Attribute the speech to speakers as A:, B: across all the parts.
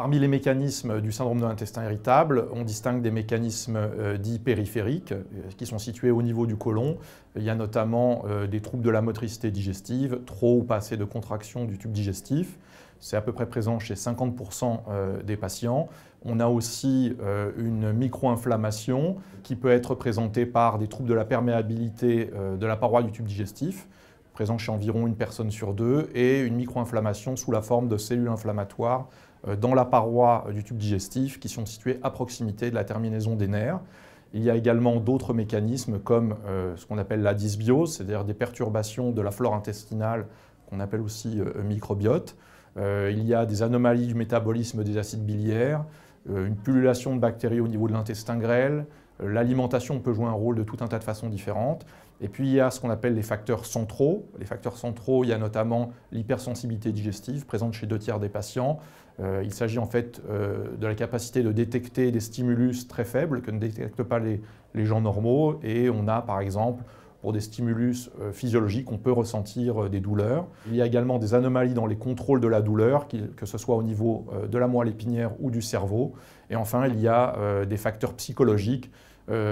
A: Parmi les mécanismes du syndrome de l'intestin irritable, on distingue des mécanismes euh, dits périphériques, euh, qui sont situés au niveau du côlon. Il y a notamment euh, des troubles de la motricité digestive, trop ou pas assez de contraction du tube digestif. C'est à peu près présent chez 50% des patients. On a aussi une micro-inflammation qui peut être présentée par des troubles de la perméabilité de la paroi du tube digestif présent chez environ une personne sur deux, et une micro-inflammation sous la forme de cellules inflammatoires euh, dans la paroi du tube digestif qui sont situées à proximité de la terminaison des nerfs. Il y a également d'autres mécanismes comme euh, ce qu'on appelle la dysbiose, c'est-à-dire des perturbations de la flore intestinale qu'on appelle aussi euh, microbiote. il y a des anomalies du métabolisme des acides biliaires, une pullulation de bactéries au niveau de l'intestin grêle, L'alimentation peut jouer un rôle de tout un tas de façons différentes. Et puis il y a ce qu'on appelle les facteurs centraux. Les facteurs centraux, il y a notamment l'hypersensibilité digestive présente chez deux tiers des patients. Euh, il s'agit en fait euh, de la capacité de détecter des stimulus très faibles que ne détectent pas les, les gens normaux. Et on a par exemple pour des stimulus euh, physiologiques, on peut ressentir euh, des douleurs. Il y a également des anomalies dans les contrôles de la douleur, que ce soit au niveau euh, de la moelle épinière ou du cerveau. Et enfin, il y a des facteurs psychologiques,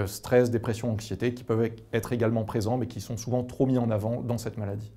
A: stress, dépression, anxiété, qui peuvent être également présents, mais qui sont souvent trop mis en avant dans cette maladie.